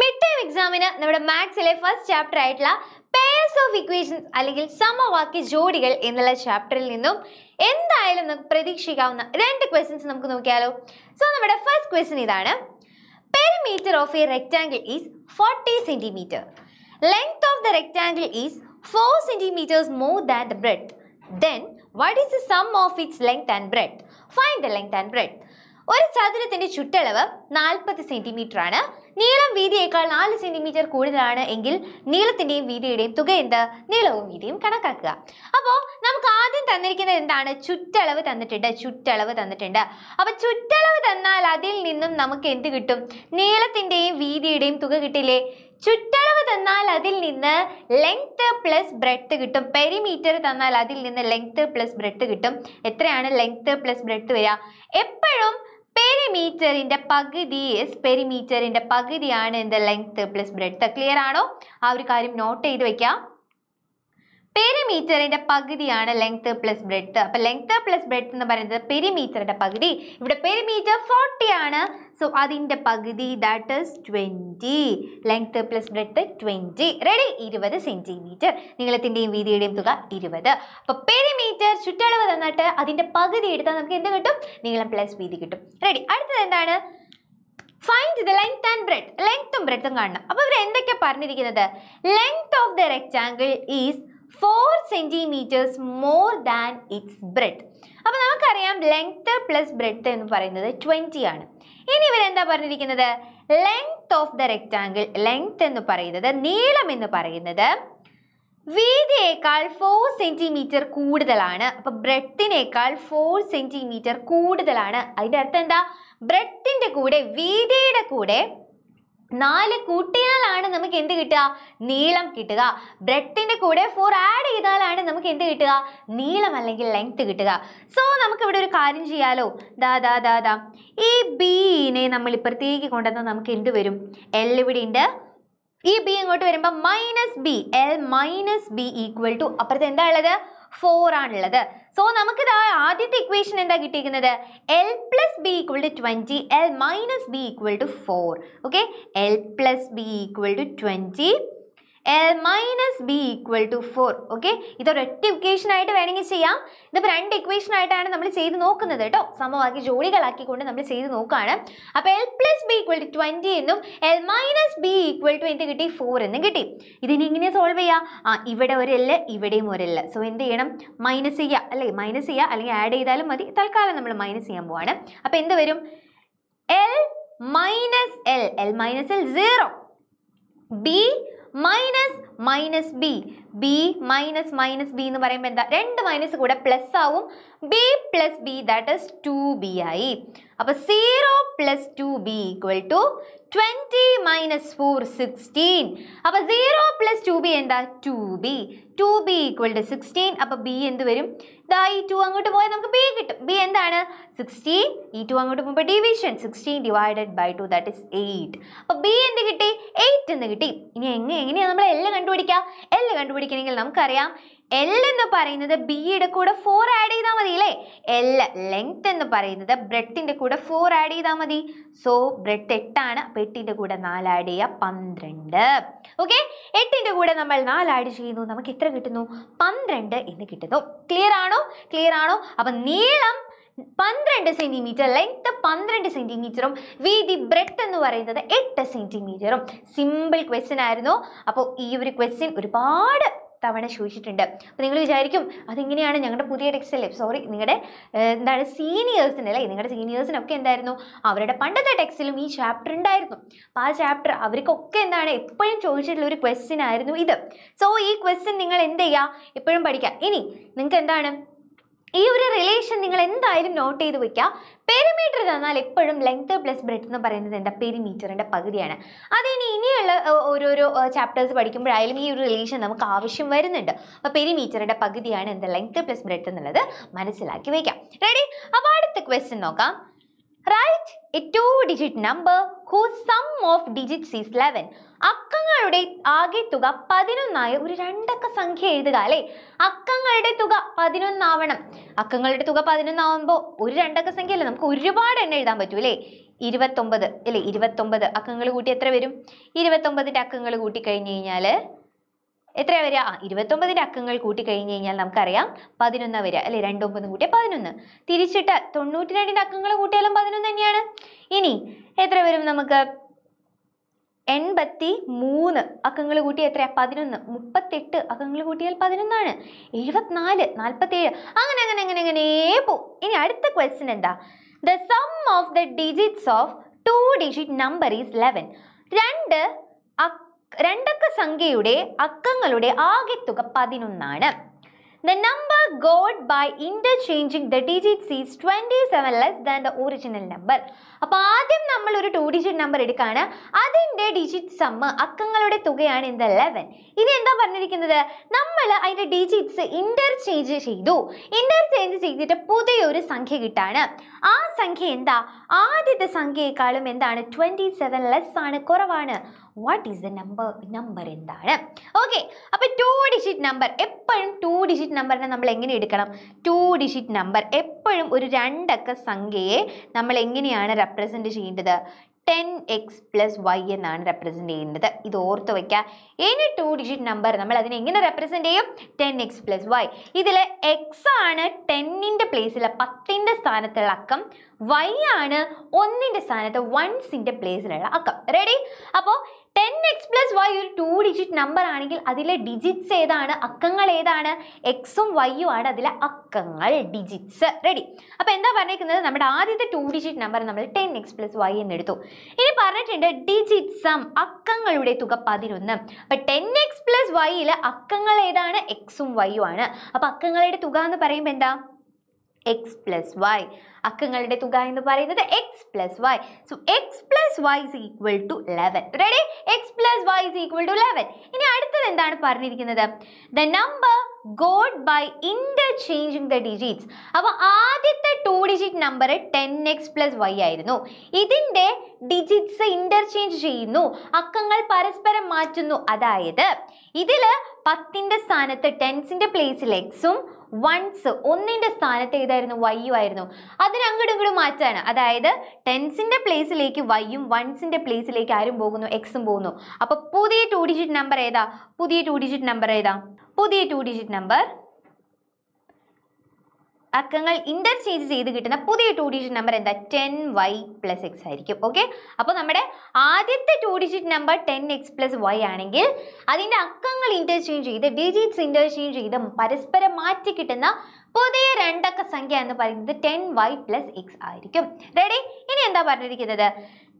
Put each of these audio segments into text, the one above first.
Mid time എക്സാമിന് നമ്മുടെ മാത്സിലെ ഫസ്റ്റ് ചാപ്റ്റർ ആയിട്ടുള്ള പേഴ്സ് ഓഫ് ഇക്വേഷൻസ് അല്ലെങ്കിൽ സമവാക്യ ജോഡികൾ എന്നുള്ള ചാപ്റ്ററിൽ നിന്നും എന്തായാലും നമുക്ക് പ്രതീക്ഷിക്കാവുന്ന രണ്ട് ക്വസ്റ്റ്യൻസ് നമുക്ക് നോക്കിയാലോ സോ നമ്മുടെ ഫസ്റ്റ് ക്വസ്റ്റ്യൻ ഇതാണ് perimeter of a rectangle is forty centimetre length of the rectangle is four centimetres more than the breadth then what is the sum of its length and breadth find the length and breadth ഒരു ചതുരത്തിന്റെ ചുറ്റളവ് നാൽപ്പത് centimetre ആണ് നീളം വീതിയേക്കാൾ നാല് centimetre കൂടുതലാണ് എങ്കിൽ നീളത്തിന്റെയും വീതിയുടെയും തുക എന്ത് നീളവും വീതിയും കണക്കാക്കുക അപ്പോൾ നമുക്ക് ആദ്യം തന്നിരിക്കുന്നത് എന്താണ് ചുറ്റളവ് തന്നിട്ടുണ്ട് ചുറ്റളവ് തന്നിട്ടുണ്ട് അപ്പോൾ ചുറ്റളവ് തന്നാൽ അതിൽ നിന്നും നമുക്ക് എന്ത് കിട്ടും നീളത്തിന്റെയും വീതിയുടെയും തുക കിട്ടില്ലേ ചുറ്റളവ് തന്നാൽ അതിൽ നിന്ന് ലെങ്ത് പ്ലസ് ബ്രെഡ്ത്ത് കിട്ടും പെരിമീറ്റർ തന്നാൽ അതിൽ നിന്ന് ലെങ്ത് പ്ലസ് ബ്രെഡ്ത്ത് കിട്ടും എത്രയാണ് ലെങ്ത് പ്ലസ് ബ്രെഡ്ത്ത് വരിക എപ്പോഴും പെരിമീറ്ററിന്റെ പകുതി എസ് പെരിമീറ്ററിന്റെ പകുതിയാണ് എന്ത് ലെങ്ത് പ്ലസ് ബ്രെഡ് ക്ലിയർ ആണോ ആ ഒരു കാര്യം നോട്ട് ചെയ്ത് വെക്കാം പെരിമീറ്ററിന്റെ പകുതിയാണ് ലെങ്ത് പ്ലസ് ബ്രെഡ് അപ്പൊ ലെങ്ത് പ്ലസ് ബ്രെഡ് എന്ന് പറയുന്നത് പെരിമീറ്ററിന്റെ പകുതി ഇവിടെ പെരിമീറ്റർ ഫോർട്ടി ആണ് സോ അതിന്റെ പകുതി that is twenty length plus breadth twenty ready ഇരുപത് സെന്റിമീറ്റർ നീളത്തിന്റെയും വീതിയുടെയും തുക ഇരുപത് അപ്പൊ പെരിമീറ്റർ ചുറ്റളവ് തന്നിട്ട് അതിന്റെ പകുതി എടുത്താൽ നമുക്ക് എന്ത് കിട്ടും നീളം പ്ലസ് വീതി കിട്ടും റെഡി അടുത്തത് എന്താണ് find the length and breadth ലെങ്ത്തും ബ്രെഡും കാണണം അപ്പൊ ഇവർ എന്തൊക്കെ പറഞ്ഞിരിക്കുന്നത് length of the rectangle is four centimetres more than its breadth അപ്പോൾ നമുക്കറിയാം ലെങ്ത് പ്ലസ് ബ്രെഡ് എന്ന് പറയുന്നത് ട്വൻറ്റി ആണ് ഇനി ഇവരെന്താ പറഞ്ഞിരിക്കുന്നത് length of the rectangle length എന്ന് പറയുന്നത് നീളം എന്ന് പറയുന്നത് വീതിയേക്കാൾ ഫോർ സെൻറ്റിമീറ്റർ കൂടുതലാണ് അപ്പോൾ ബ്രെഡിനേക്കാൾ ഫോർ സെൻറ്റിമീറ്റർ കൂടുതലാണ് അതിൻ്റെ അർത്ഥം എന്താ ബ്രെഡിൻ്റെ കൂടെ വീതിയുടെ കൂടെ നാല് കൂട്ടിയാലാണ് നമുക്ക് എന്ത് കിട്ടുക നീളം കിട്ടുക ബ്രെഡത്തിൻ്റെ കൂടെ ഫോർ ആഡ് ചെയ്താലാണ് നമുക്ക് എന്ത് കിട്ടുക നീളം അല്ലെങ്കിൽ ലെങ്ത് കിട്ടുക സോ നമുക്ക് ഇവിടെ ഒരു കാര്യം ചെയ്യാലോ ദാ ദാ ദാ ഈ ബീനെ നമ്മൾ ഇപ്പുറത്തേക്ക് കൊണ്ടുവന്നാൽ നമുക്ക് എന്ത് വരും എൽ ഇവിടെ ഉണ്ട് ഈ ബി ഇങ്ങോട്ട് വരുമ്പോൾ minus B L minus B equal to അപ്പുറത്ത് എന്താ ഉള്ളത് ഫോർ ആണുള്ളത് സോ നമുക്കിത് ആദ്യത്തെ ഇക്വേഷൻ എന്താ കിട്ടിയിരിക്കുന്നത് L plus B equal to twenty L minus B equal to four okay L plus B equal to twenty L minus B equal to four okay ഇതൊരൊറ്റ equation ആയിട്ട് വേണമെങ്കിൽ ചെയ്യാം ഇതിപ്പോൾ രണ്ട് ഇക്വേഷൻ ആയിട്ടാണ് നമ്മൾ ചെയ്ത് നോക്കുന്നത് കേട്ടോ സമവാക്യ കൊണ്ട് നമ്മൾ ചെയ്ത് നോക്കുകയാണ് അപ്പോൾ L plus B equal to twenty എന്നും L minus B equal to എന്ത് കിട്ടി ഫോർ എന്നും കിട്ടി ഇതിനെ ഇങ്ങനെ സോൾവ് ചെയ്യുക ആ ഇവിടെ ഒരു എല്ല് ഇവിടെയും ഒരു എല്ല് സോ എന്ത് ചെയ്യണം മൈനസ് ചെയ്യുക അല്ലേ മൈനസ് ചെയ്യുക അല്ലെങ്കിൽ ആഡ് ചെയ്താലും മതി തൽക്കാലം നമ്മൾ മൈനസ് ചെയ്യാൻ പോവാണ് അപ്പോൾ എന്ത് വരും L minus L L minus L zero B minus minus B B minus minus B എന്ന് പറയുമ്പോൾ എന്താ രണ്ട് മൈനസ് കൂടെ പ്ലസ് ആവും B plus B that is two B ആയി അപ്പൊ zero plus two B equal to twenty minus four sixteen അപ്പോൾ zero plus two B എന്താ two B two B equal to sixteen അപ്പോൾ ബി എന്ത് വരും ഇതാ ഈ ടു അങ്ങോട്ട് പോയാൽ നമുക്ക് ബി കിട്ടും ബി എന്താണ് സിക്സ്റ്റീൻ ഈ ടു അങ്ങോട്ട് പോകുമ്പോൾ division sixteen divided by two that is eight അപ്പോൾ ബി എന്ത് കിട്ടി എയ്റ്റ് എന്ന് കിട്ടി ഇനി എങ്ങനെ എങ്ങനെയാണ് നമ്മൾ എല്ലാം കണ്ടുപിടിക്കുക എല്ലാം കണ്ടുപിടിക്കണമെങ്കിൽ നമുക്കറിയാം എൽ എന്ന് പറയുന്നത് ബിയുടെ കൂടെ ഫോർ ആഡ് ചെയ്താൽ മതി അല്ലേ എൽ ലെങ്ത് എന്ന് പറയുന്നത് ബ്രെഡിന്റെ കൂടെ ഫോർ ആഡ് ചെയ്താൽ മതി സോ ബ്രെഡ് എട്ടാണ് അപ്പോൾ എട്ടിൻ്റെ കൂടെ നാല് ആഡ് ചെയ്യുക പന്ത്രണ്ട് ഓക്കെ എട്ടിന്റെ കൂടെ നമ്മൾ നാല് ആഡ് ചെയ്യുന്നു നമുക്ക് എത്ര കിട്ടുന്നു പന്ത്രണ്ട് എന്ന് കിട്ടുന്നു ക്ലിയർ ആണോ ക്ലിയർ ആണോ അപ്പൊ നീളം പന്ത്രണ്ട് സെന്റിമീറ്റർ ലെങ്ത് പന്ത്രണ്ട് സെന്റിമീറ്ററും വീതി ബ്രെഡ് എന്ന് പറയുന്നത് എട്ട് സെന്റിമീറ്ററും സിമ്പിൾ ക്വസ്റ്റ്യൻ ആയിരുന്നു അപ്പോൾ ഈ ഒരു ക്വസ്റ്റ്യൻ ഒരുപാട് തവണ ചോദിച്ചിട്ടുണ്ട് അപ്പോൾ നിങ്ങൾ വിചാരിക്കും അതിങ്ങനെയാണ് ഞങ്ങളുടെ പുതിയ ടെക്സ്റ്റ് അല്ലേ സോറി നിങ്ങളുടെ എന്താണ് സീനിയേഴ്സിന് അല്ലേ നിങ്ങളുടെ സീനിയേഴ്സിനൊക്കെ എന്തായിരുന്നു അവരുടെ പണ്ടത്തെ ടെക്സ്റ്റിലും ഈ ചാപ്റ്റർ ഉണ്ടായിരുന്നു അപ്പോൾ ആ ചാപ്റ്റർ അവർക്കൊക്കെ എന്താണ് എപ്പോഴും ചോദിച്ചിട്ടുള്ള ഒരു ക്വസ്റ്റ്യൻ ആയിരുന്നു ഇത് സോ ഈ ക്വസ്റ്റ്യൻ നിങ്ങൾ എന്ത് ചെയ്യുക എപ്പോഴും പഠിക്കുക ഇനി നിങ്ങൾക്ക് എന്താണ് ഈ ഒരു റിലേഷൻ നിങ്ങൾ എന്തായാലും നോട്ട് ചെയ്ത് വെക്കുക പെരിമീറ്റർ തന്നാൽ എപ്പോഴും ലെങ്ത് പ്ലസ് ബ്രെഡ് എന്ന് പറയുന്നത് എന്താ പെരിമീറ്ററിൻ്റെ പകുതിയാണ് ഇനി ഇനിയുള്ള ഓരോരോ ചാപ്റ്റേഴ്സ് പഠിക്കുമ്പോഴായാലും ഈ ഒരു റിലേഷൻ നമുക്ക് ആവശ്യം വരുന്നുണ്ട് അപ്പോൾ പെരിമീറ്ററിൻ്റെ പകുതിയാണ് എന്താ ലെങ്ത് പ്ലസ് ബ്രെഡ് എന്നുള്ളത് മനസ്സിലാക്കി വയ്ക്കാം റെഡി അപ്പോൾ അടുത്ത ക്വസ്റ്റ്യൻ നോക്കാം write a two digit number who sum of digits is eleven അക്കങ്ങളുടെ ആകെ തുക പതിനൊന്നായ ഒരു രണ്ടക്ക സംഖ്യ എഴുതുക അല്ലെ അക്കങ്ങളുടെ തുക പതിനൊന്നാവണം അക്കങ്ങളുടെ തുക പതിനൊന്നാവുമ്പോൾ ഒരു രണ്ടക്ക സംഖ്യ അല്ലേ നമുക്ക് ഒരുപാട് എണ്ണം എഴുതാൻ പറ്റൂ അല്ലേ ഇരുപത്തൊമ്പത് അല്ലെ ഇരുപത്തൊമ്പത് അക്കങ്ങൾ കൂട്ടി എത്ര വരും ഇരുപത്തൊമ്പതിന്റെ അക്കങ്ങൾ കൂട്ടി കഴിഞ്ഞു കഴിഞ്ഞാൽ എത്ര വരിക ആ ഇരുപത്തൊമ്പതിന്റെ അക്കങ്ങൾ കൂട്ടി കഴിഞ്ഞു കഴിഞ്ഞാൽ നമുക്കറിയാം പതിനൊന്ന് വരിക അല്ലെ രണ്ടൊമ്പതും കൂട്ടിയാൽ പതിനൊന്ന് തിരിച്ചിട്ട് തൊണ്ണൂറ്റി രണ്ടിന്റെ അക്കങ്ങൾ കൂട്ടിയാലും പതിനൊന്ന് തന്നെയാണ് ഇനി എത്ര വരും നമുക്ക് എൺപത്തി മൂന്ന് അക്കങ്ങൾ കൂട്ടി എത്ര പതിനൊന്ന് മുപ്പത്തെട്ട് അക്കങ്ങൾ കൂട്ടിയാൽ പതിനൊന്നാണ് എഴുപത്തിനാല് നാൽപ്പത്തേഴ് അങ്ങനെ അങ്ങനെ അങ്ങനെ അങ്ങനെ പോവും ഇനി അടുത്ത ക്വസ്റ്റ്യൻ എന്താ the sum of the digits of two digit number is eleven രണ്ട് രണ്ടക്ക സംഖ്യയുടെ അക്കങ്ങളുടെ ആകെത്തുക പതിനൊന്നാണ് The number got by interchanging the digits is 27 less than the original number. അപ്പോൾ ആദ്യം നമ്മൾ ഒരു ടു ഡിജിറ്റ് നമ്പർ എടുക്കുകയാണ് അതിൻ്റെ ഡിജിറ്റ് സമ്മ് അക്കങ്ങളുടെ തുകയാണ് ഇൻ ദ ലെവൻ ഇനി എന്താ പറഞ്ഞിരിക്കുന്നത് നമ്മൾ അതിൻ്റെ ഡിജിറ്റ്സ് ഇൻ്റർചേഞ്ച് ചെയ്തു ഇൻ്റർചേഞ്ച് ചെയ്തിട്ട് പുതിയൊരു സംഖ്യ കിട്ടാണ് ആ സംഖ്യ എന്താ ആദ്യത്തെ സംഖ്യയെക്കാളും എന്താണ് ട്വൻറ്റി സെവൻ ലെസ് ആണ് കുറവാണ് what is the number number എന്താണ് ഓക്കെ അപ്പോൾ ടു ഡിജിറ്റ് നമ്പർ എപ്പോഴും ടു ഡിജിറ്റ് നമ്പറിനെ നമ്മൾ എങ്ങനെ എടുക്കണം ടു ഡിജിറ്റ് നമ്പർ എപ്പോഴും ഒരു രണ്ടക്ക സംഖ്യയെ നമ്മൾ എങ്ങനെയാണ് റെപ്രസെൻറ്റ് ചെയ്യേണ്ടത് ടെൻ എക്സ് പ്ലസ് വൈ എന്നാണ് റെപ്രസെൻറ്റ് ചെയ്യേണ്ടത് ഇത് ഓർത്ത് വയ്ക്കുക ഇനി ടു ഡിജിറ്റ് നമ്പർ നമ്മൾ അതിനെ എങ്ങനെ റെപ്രസെൻറ്റ് ചെയ്യും ടെൻ എക്സ് പ്ലസ് വൈ ഇതിൽ എക്സ് ആണ് ടെന്നിൻ്റെ പ്ലേസിൽ പത്തിൻ്റെ സ്ഥാനത്തുള്ള അക്കം വൈ ആണ് ഒന്നിൻ്റെ സ്ഥാനത്ത് വൺസിൻ്റെ പ്ലേസിലുള്ള അക്കം റെഡി അപ്പോൾ ടെൻ എക്സ് പ്ലസ് വൈ ഒരു ടു ഡിജിറ്റ് നമ്പർ ആണെങ്കിൽ അതിലെ ഡിജിറ്റ്സ് ഏതാണ് അക്കങ്ങൾ ഏതാണ് എക്സും വൈയും ആണ് അതിലെ അക്കങ്ങൾ ഡിജിറ്റ്സ് റെഡി അപ്പോൾ എന്താ പറഞ്ഞിരിക്കുന്നത് നമ്മുടെ ആദ്യത്തെ ടു ഡിജിറ്റ് നമ്പർ നമ്മൾ ടെൻ എക്സ് പ്ലസ് വൈ എന്നെടുത്തു ഇനി പറഞ്ഞിട്ടുണ്ട് ഡിജിറ്റ് സം അക്കങ്ങളുടെ തുക പതിനൊന്ന് അപ്പം ടെൻ എക്സ് പ്ലസ് വൈയിൽ അക്കങ്ങൾ ഏതാണ് എക്സും വൈയും ആണ് അപ്പം അക്കങ്ങളുടെ തുക എന്ന് പറയുമ്പോൾ എന്താ എക്സ് പ്ലസ് വൈ അക്കങ്ങളുടെ തുക എന്ന് പറയുന്നത് x plus y so x plus y is equal to eleven ready x plus y is equal to eleven ഇനി അടുത്തത് എന്താണ് പറഞ്ഞിരിക്കുന്നത് the number got by interchanging the digits അപ്പോൾ ആദ്യത്തെ two digit number ten x plus y ആയിരുന്നു ഇതിൻ്റെ digits interchange ചെയ്യുന്നു അക്കങ്ങൾ പരസ്പരം മാറ്റുന്നു അതായത് ഇതിൽ പത്തിൻ്റെ സ്ഥാനത്ത് ടെൻസിൻ്റെ പ്ലേസിൽ എക്സും വൺസ് ഒന്നിൻ്റെ സ്ഥാനത്ത് ഏതായിരുന്നു വൈയും ആയിരുന്നു അതിന് അങ്ങോട്ടും ഇങ്ങോട്ടും മാറ്റാണ് അതായത് ടെൻസിൻ്റെ പ്ലേസിലേക്ക് വൈയും വൺസിൻ്റെ പ്ലേസിലേക്ക് ആരും പോകുന്നു എക്സും പോകുന്നു അപ്പോൾ പുതിയ ടു ഡിജിറ്റ് നമ്പർ ഏതാ പുതിയ ടു ഡിജിറ്റ് നമ്പർ ഏതാ പുതിയ ടു ഡിജിറ്റ് നമ്പർ അക്കങ്ങൾ ഇന്റർചേഞ്ച് ചെയ്ത് കിട്ടുന്ന പുതിയ ടു ഡിജിറ്റ് നമ്പർ എന്താ ടെൻ വൈ പ്ലസ് എക്സ് ആയിരിക്കും ഓക്കെ അപ്പോൾ നമ്മുടെ ആദ്യത്തെ two digit number ten x plus y ആണെങ്കിൽ അതിൻ്റെ അക്കങ്ങൾ ഇന്റർചേഞ്ച് ചെയ്ത് ഡിജിറ്റ്സ് ഇന്റർചേഞ്ച് ചെയ്ത് പരസ്പരം മാറ്റി കിട്ടുന്ന പുതിയ രണ്ടക്ക സംഖ്യ എന്ന് പറയുന്നത് ടെൻ വൈ പ്ലസ് എക്സ് ആയിരിക്കും റെഡി ഇനി എന്താ പറഞ്ഞിരിക്കുന്നത്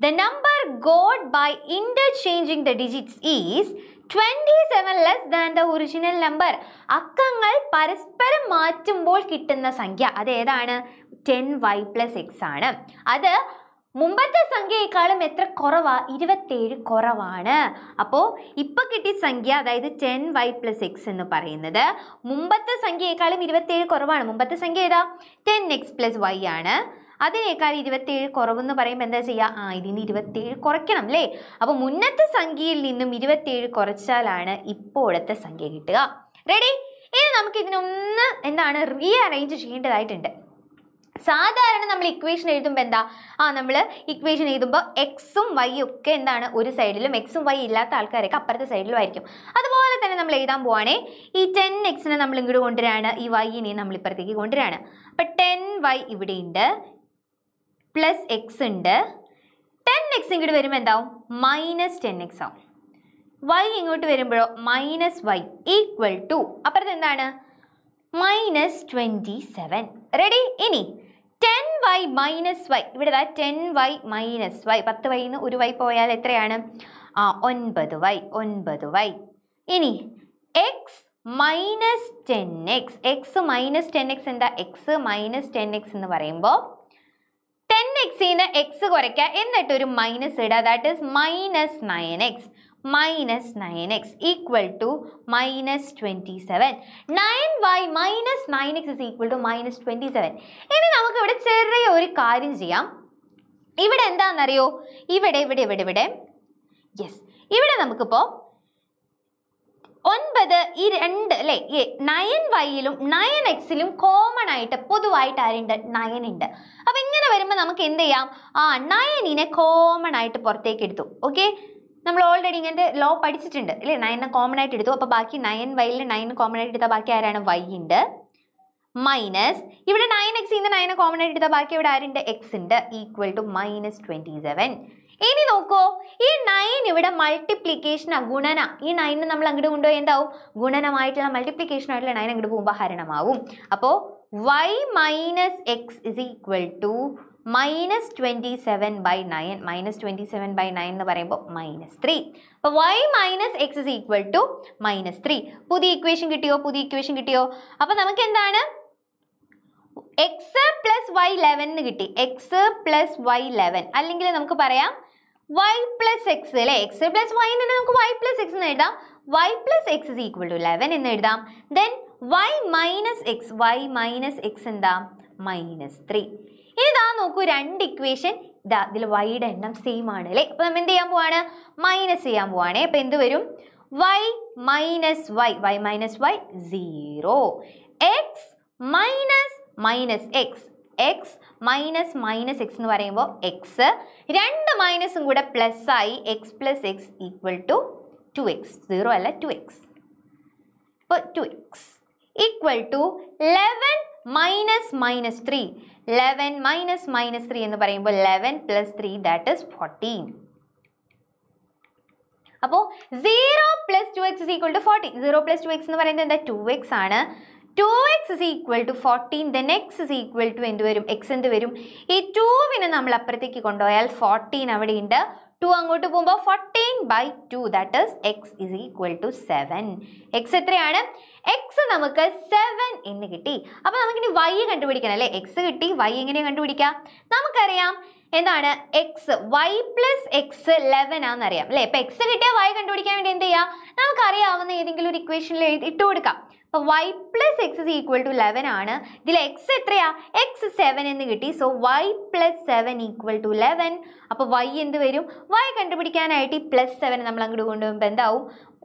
the number got by interchanging the digits is twenty seven less than the original number അക്കങ്ങൾ പരസ്പരം മാറ്റുമ്പോൾ കിട്ടുന്ന സംഖ്യ അതേതാണ് ടെൻ വൈ പ്ലസ് എക്സ് ആണ് അത് മുമ്പത്തെ സംഖ്യയെക്കാളും എത്ര കുറവാ ഇരുപത്തേഴ് കുറവാണ് അപ്പോൾ ഇപ്പോൾ കിട്ടിയ സംഖ്യ അതായത് ടെൻ വൈ പ്ലസ് എക്സ് എന്ന് പറയുന്നത് മുമ്പത്തെ സംഖ്യയേക്കാളും ഇരുപത്തേഴ് കുറവാണ് മുമ്പത്തെ സംഖ്യ ഏതാ ടെൻ എക്സ് പ്ലസ് വൈ ആണ് അതിനേക്കാൾ ഇരുപത്തേഴ് കുറവെന്ന് പറയുമ്പോൾ എന്താ ചെയ്യുക ആ ഇതിന് ഇരുപത്തേഴ് കുറയ്ക്കണം അല്ലേ അപ്പോൾ മുന്നത്തെ സംഖ്യയിൽ നിന്നും ഇരുപത്തേഴ് കുറച്ചാലാണ് ഇപ്പോഴത്തെ സംഖ്യ കിട്ടുക റെഡി ഇനി നമുക്ക് ഇതിനൊന്ന് എന്താണ് റീഅറേഞ്ച് ചെയ്യേണ്ടതായിട്ടുണ്ട് സാധാരണ നമ്മൾ ഇക്വേഷൻ എഴുതുമ്പോൾ എന്താ ആ നമ്മൾ ഇക്വേഷൻ എഴുതുമ്പോൾ എക്സും വൈയും ഒക്കെ എന്താണ് ഒരു സൈഡിലും എക്സും വൈ ഇല്ലാത്ത ആൾക്കാരൊക്കെ അപ്പുറത്തെ സൈഡിലും ആയിരിക്കും അതുപോലെ തന്നെ നമ്മൾ എഴുതാൻ പോവാണേ ഈ ടെൻ എക്സിനെ നമ്മൾ ഇങ്ങോട്ട് കൊണ്ടുവരാണ് ഈ വൈയിനെ നമ്മൾ ഇപ്പുറത്തേക്ക് കൊണ്ടുവരാണ് അപ്പം ടെൻ വൈ ഇവിടെയുണ്ട് പ്ലസ് എക്സ് ഉണ്ട് ടെൻ എക്സ് ഇങ്ങോട്ട് വരുമ്പോൾ എന്താവും മൈനസ് ടെൻ എക്സ് ആവും വൈ ഇങ്ങോട്ട് വരുമ്പോഴോ മൈനസ് വൈ ഈക്വൽ ടു അപ്പുറത്ത് എന്താണ് മൈനസ് ട്വൻറ്റി സെവൻ റെഡി ഇനി ടെൻ വൈ മൈനസ് വൈ ഇവിടെ ടെൻ വൈ മൈനസ് വൈ പത്ത് വൈ നിന്ന് ഒരു വൈ പോയാൽ എത്രയാണ് ആ ഒൻപത് വൈ ഒൻപത് വൈ ഇനി x minus ten x x minus ten x എന്താ എക്സ് മൈനസ് ടെൻ എക്സ് എന്ന് പറയുമ്പോൾ ടെൻ എക്സിന് എക്സ് കുറയ്ക്കുക എന്നിട്ട് ഒരു മൈനസ് ഇടുക that is minus nine x minus nine x equal to minus twenty seven nine y minus nine x is equal to minus twenty seven ഇനി നമുക്കിവിടെ ചെറിയ ഒരു കാര്യം ചെയ്യാം ഇവിടെ എന്താണെന്നറിയോ ഇവിടെ ഇവിടെ ഇവിടെ ഇവിടെ യെസ് ഇവിടെ നമുക്കിപ്പോൾ ഒൻപത് ഈ രണ്ട് അല്ലെ നയൻ വൈയിലും നയൻ എക്സിലും കോമൺ ആയിട്ട് പൊതുവായിട്ട് ആരുണ്ട് നയൻ ഉണ്ട് അപ്പൊ ഇങ്ങനെ വരുമ്പോൾ നമുക്ക് എന്ത് ചെയ്യാം ആ നയനിനെ കോമൺ ആയിട്ട് പുറത്തേക്ക് എടുത്തു ഓക്കെ നമ്മൾ ഓൾറെഡി ഇങ്ങനത്തെ ലോ പഠിച്ചിട്ടുണ്ട് അല്ലെ നയനെ കോമൺ ആയിട്ട് എടുത്തു അപ്പോൾ ബാക്കി നയൻ വൈയിൽ നയൻ കോമൺ ആയിട്ട് എടുത്താൽ ബാക്കി ആരാണ് വൈ ഉണ്ട് മൈനസ് ഇവിടെ നയൻ എക്സ് ഇന്ന് നയനെ കോമൺ ആയിട്ട് എടുത്താൽ ബാക്കി ഇവിടെ ആരുണ്ട് എക്സ് ഉണ്ട് equal to minus twenty seven ഇനി നോക്കൂ ഈ നയൻ ഇവിടെ മൾട്ടിപ്ലിക്കേഷൻ ആ ഗുണന ഈ നയനെ നമ്മൾ അങ്ങോട്ട് കൊണ്ടുപോയി എന്താവും ഗുണനമായിട്ടുള്ള മൾട്ടിപ്ലിക്കേഷൻ ആയിട്ടുള്ള നയൻ അങ്ങോട്ട് പോകുമ്പോൾ ഹരണമാവും അപ്പോൾ y minus x is equal to minus twenty seven by nine minus twenty seven by nine എന്ന് പറയുമ്പോൾ മൈനസ് ത്രീ അപ്പോൾ y minus x is equal to minus three പുതിയ ഇക്വേഷൻ കിട്ടിയോ പുതിയ ഇക്വേഷൻ കിട്ടിയോ അപ്പോൾ നമുക്ക് എന്താണ് എക്സ് പ്ലസ് വൈ ലെവൻ എന്ന് കിട്ടി എക്സ് പ്ലസ് വൈ ലെവൻ അല്ലെങ്കിൽ നമുക്ക് പറയാം വൈ പ്ലസ് എക്സ് അല്ലേ എക്സ് പ്ലസ് വൈ തന്നെ നമുക്ക് വൈ പ്ലസ് എക്സ് എന്ന് എഴുതാം y plus x is equal to eleven എന്ന് എഴുതാം then y minus x y minus x എന്താ മൈനസ് ത്രീ ഇനി ഇതാ നോക്കൂ രണ്ട് ഇക്വേഷൻ ഇതാ ഇതിൽ വൈയുടെ എണ്ണം സെയിം ആണ് അല്ലേ അപ്പോൾ നമ്മൾ എന്ത് ചെയ്യാൻ പോവാണ് മൈനസ് ചെയ്യാൻ പോവാണ് അപ്പോൾ എന്ത് വരും y minus y y minus y zero x minus minus x x minus minus x എന്ന് പറയുമ്പോൾ എക്സ് രണ്ട് മൈനസും കൂടെ പ്ലസ് ആയി x plus x equal to two x zero അല്ല ടു എക്സ് അപ്പോൾ two x equal to eleven minus minus three eleven minus minus three എന്ന് പറയുമ്പോൾ eleven plus three that is fourteen അപ്പോൾ zero plus two x equal to fourteen zero plus two X എന്ന് പറയുന്നത് എന്താ two x ആണ് two x is equal to fourteen then x is equal to എന്ത് വരും X എന്ത് വരും ഈ ടൂവിനെ നമ്മൾ അപ്പുറത്തേക്ക് കൊണ്ടുപോയാൽ ഫോർട്ടീൻ അവിടെ ഉണ്ട് ടു അങ്ങോട്ട് പോകുമ്പോൾ fourteen by two that is x is equal to seven x എത്രയാണ് എക്സ് നമുക്ക് സെവൻ എന്ന് കിട്ടി അപ്പോൾ നമുക്കിനി വൈ കണ്ടുപിടിക്കണം അല്ലെ എക്സ് കിട്ടി വൈ എങ്ങനെയാണ് കണ്ടുപിടിക്കാം നമുക്കറിയാം എന്താണ് x y plus x eleven ആണെന്നറിയാം അല്ലെ ഇപ്പൊ എക്സ് കിട്ടിയാൽ വൈ കണ്ടുപിടിക്കാൻ വേണ്ടി എന്ത് ചെയ്യാം നമുക്ക് അറിയാവുന്ന ഏതെങ്കിലും ഒരു ഇക്വേഷനിൽ എഴുതി ഇട്ട് കൊടുക്കാം അപ്പോൾ y plus x is equal to eleven ആണ് ഇതിൽ എക്സ് എത്രയാ എക്സ് സെവൻ എന്ന് കിട്ടി so y plus seven equal to eleven അപ്പോൾ വൈ എന്ത് വരും വൈ കണ്ടുപിടിക്കാനായിട്ട് ഈ പ്ലസ് സെവൻ നമ്മൾ അങ്ങോട്ട് കൊണ്ടുപോകുമ്പോൾ എന്താവും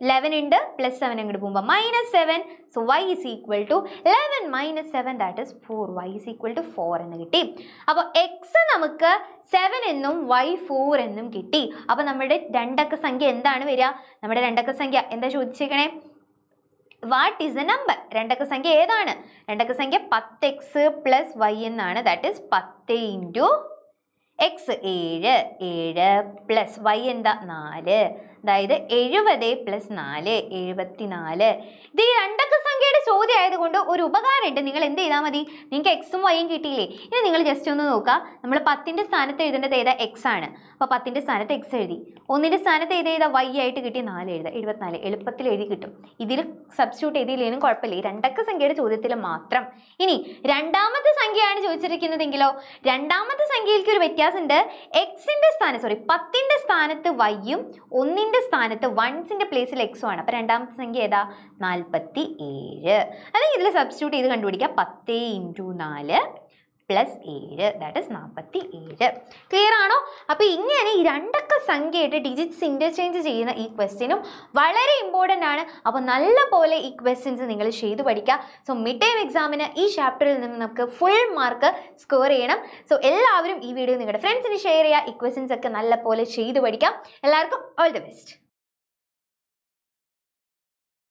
ലെവൻ ഉണ്ട് പ്ലസ് സെവൻ അങ്ങോട്ട് പോകുമ്പോൾ minus seven so y is equal to eleven minus seven that is four y is equal to four എന്ന് കിട്ടി അപ്പോൾ എക്സ് നമുക്ക് സെവൻ എന്നും വൈ ഫോർ എന്നും കിട്ടി അപ്പോൾ നമ്മുടെ രണ്ടക്ക സംഖ്യ എന്താണ് വരിക നമ്മുടെ രണ്ടക്ക സംഖ്യ എന്താ ചോദിച്ചേക്കണേ വാട്ട് ഈസ് എ നമ്പർ രണ്ടക്ക സംഖ്യ ഏതാണ് രണ്ടക്ക സംഖ്യ പത്ത് എക്സ് പ്ലസ് വൈ എന്നാണ് ദാറ്റ് ഈസ് പത്ത് ഇൻറ്റു എക്സ് ഏഴ് ഏഴ് പ്ലസ് വൈ എന്താ നാല് അതായത് എഴുപത് പ്ലസ് നാല് എഴുപത്തിനാല് ഇത് ഈ രണ്ടക്ക സംഖ്യയുടെ ചോദ്യം ആയതുകൊണ്ട് ഒരു ഉപകാരമുണ്ട് നിങ്ങൾ എന്ത് ചെയ്താൽ മതി നിങ്ങൾക്ക് എക്സും വൈയും കിട്ടിയില്ലേ ഇനി നിങ്ങൾ ജസ്റ്റ് ഒന്ന് നോക്കുക നമ്മൾ പത്തിൻ്റെ സ്ഥാനത്ത് എഴുതേണ്ടത് ഏതാ എക്സ് ആണ് അപ്പോൾ പത്തിൻ്റെ സ്ഥാനത്ത് എക്സ് എഴുതി ഒന്നിൻ്റെ സ്ഥാനത്ത് ഏത് ഏതാ വൈ ആയിട്ട് കിട്ടി നാല് എഴുതുക എഴുപത്തിനാല് എളുപ്പത്തിൽ എഴുതി കിട്ടും ഇതിൽ സബ്സ്റ്റിറ്റ്യൂട്ട് ചെയ്തില്ലെങ്കിലും കുഴപ്പമില്ല ഈ രണ്ടക്ക സംഖ്യയുടെ ചോദ്യത്തിൽ മാത്രം ഇനി രണ്ടാമത്തെ സംഖ്യയാണ് ചോദിച്ചിരിക്കുന്നതെങ്കിലോ രണ്ടാമത്തെ സംഖ്യയിലേക്ക് ഒരു വ്യത്യാസമുണ്ട് എക്സിൻ്റെ സ്ഥാനം സോറി പത്തിൻ്റെ സ്ഥാനത്ത് വൈയും ഒന്നിൻ്റെ എട്ടിൻ്റെ സ്ഥാനത്ത് വൺസിൻ്റെ പ്ലേസിൽ എക്സ് ആണ് അപ്പോൾ രണ്ടാമത്തെ സംഖ്യ ഏതാ നാൽപ്പത്തി ഏഴ് അല്ലെങ്കിൽ ഇതിൽ സബ്സ്റ്റിറ്റ്യൂട്ട് ചെയ്ത് കണ്ടുപിടിക്കുക പത്ത് ഇൻറ്റു നാല് പ്ലസ് ഏഴ് ദാറ്റ് ഇസ് നാൽപ്പത്തി ഏഴ് ക്ലിയർ ആണോ അപ്പൊ ഇങ്ങനെ ഈ രണ്ടൊക്കെ സംഖ്യയായിട്ട് ഡിജിറ്റ്സ് ഇൻ്റർചേഞ്ച് ചെയ്യുന്ന ഈ ക്വസ്റ്റ്യനും വളരെ ഇമ്പോർട്ടൻ്റ് ആണ് അപ്പൊ നല്ല പോലെ ഈ ക്വസ്റ്റ്യൻസ് നിങ്ങൾ ചെയ്തു പഠിക്കുക സോ മിഡ് ടൈം എക്സാമിന് ഈ ചാപ്റ്ററിൽ നിന്ന് നമുക്ക് ഫുൾ മാർക്ക് സ്കോർ ചെയ്യണം സോ എല്ലാവരും ഈ വീഡിയോ നിങ്ങളുടെ ഫ്രണ്ട്സിന് ഷെയർ ചെയ്യുക ഈ ക്വസ്റ്റ്യൻസ് ഒക്കെ നല്ല പോലെ ചെയ്തു പഠിക്കാം എല്ലാവർക്കും ഓൾ ദി ബെസ്റ്റ്